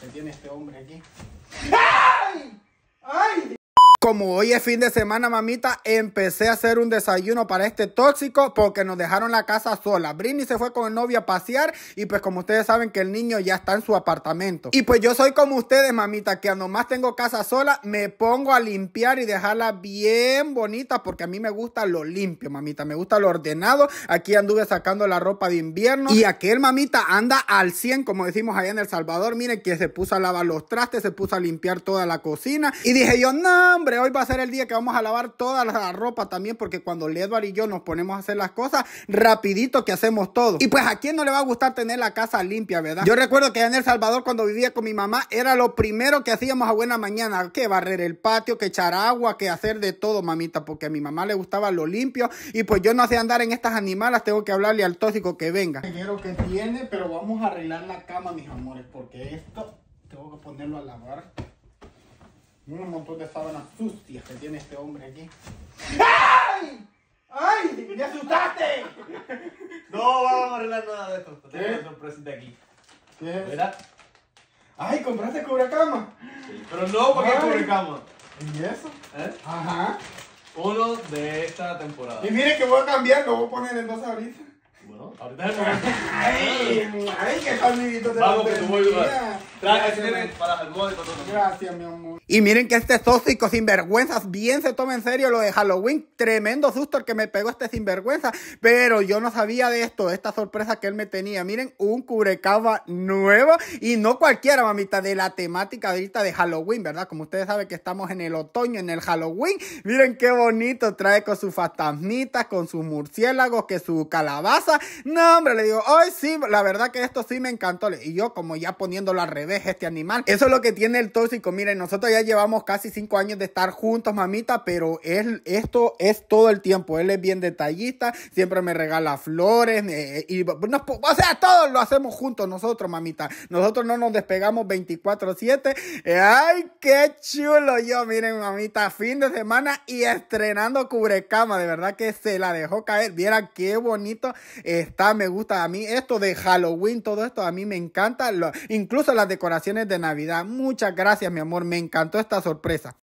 ¿Qué tiene este hombre aquí. ¡Ay! ¡Ay! como hoy es fin de semana, mamita, empecé a hacer un desayuno para este tóxico porque nos dejaron la casa sola. Britney se fue con el novio a pasear y pues como ustedes saben que el niño ya está en su apartamento. Y pues yo soy como ustedes, mamita, que nomás tengo casa sola, me pongo a limpiar y dejarla bien bonita porque a mí me gusta lo limpio, mamita, me gusta lo ordenado. Aquí anduve sacando la ropa de invierno y aquel mamita anda al 100, como decimos allá en El Salvador. Miren que se puso a lavar los trastes, se puso a limpiar toda la cocina y dije yo, no, hombre, hoy va a ser el día que vamos a lavar toda la ropa también, porque cuando Edward y yo nos ponemos a hacer las cosas, rapidito que hacemos todo. Y pues a quién no le va a gustar tener la casa limpia, ¿verdad? Yo recuerdo que en El Salvador cuando vivía con mi mamá, era lo primero que hacíamos a buena mañana, que barrer el patio, que echar agua, que hacer de todo, mamita, porque a mi mamá le gustaba lo limpio y pues yo no sé andar en estas animalas, tengo que hablarle al tóxico que venga. que tiene, pero vamos a arreglar la cama, mis amores, porque esto tengo que ponerlo a lavar un montón de sábanas sucias que tiene este hombre aquí. ¡Ay! ¡Ay! ¡Me asustaste! No vamos a arreglar nada de esto. Tengo una de aquí. ¿Qué ¿Verdad? ¡Ay! ¿Compraste cobra cama pero no porque es cama ¿Y eso? ¿Eh? Ajá. Uno de esta temporada. Y mire que voy a cambiar, lo voy a poner dos ahorita. Bueno, ahorita es momento. ¡Ay! ¡Ay! ¡Qué salmidito te Vamos, que te voy a ayudar. Y miren que este tóxico sinvergüenzas bien se toma en serio lo de Halloween. Tremendo susto el que me pegó este sinvergüenza. Pero yo no sabía de esto, de esta sorpresa que él me tenía. Miren, un cubrecaba nuevo y no cualquiera, mamita, de la temática ahorita de Halloween, ¿verdad? Como ustedes saben que estamos en el otoño, en el Halloween. Miren qué bonito trae con sus fantasmitas, con sus murciélagos, que su calabaza. No, hombre, le digo, hoy sí, la verdad que esto sí me encantó. Y yo como ya poniéndolo la ves este animal. Eso es lo que tiene el tóxico. Miren, nosotros ya llevamos casi cinco años de estar juntos, mamita, pero él esto es todo el tiempo. Él es bien detallista, siempre me regala flores. Eh, y o sea, todos lo hacemos juntos nosotros, mamita. Nosotros no nos despegamos 24-7. ¡Ay, qué chulo! Yo, miren, mamita, fin de semana y estrenando cubrecama. De verdad que se la dejó caer. Vieran qué bonito está, me gusta. A mí esto de Halloween, todo esto a mí me encanta. incluso las de decoraciones de Navidad. Muchas gracias, mi amor. Me encantó esta sorpresa.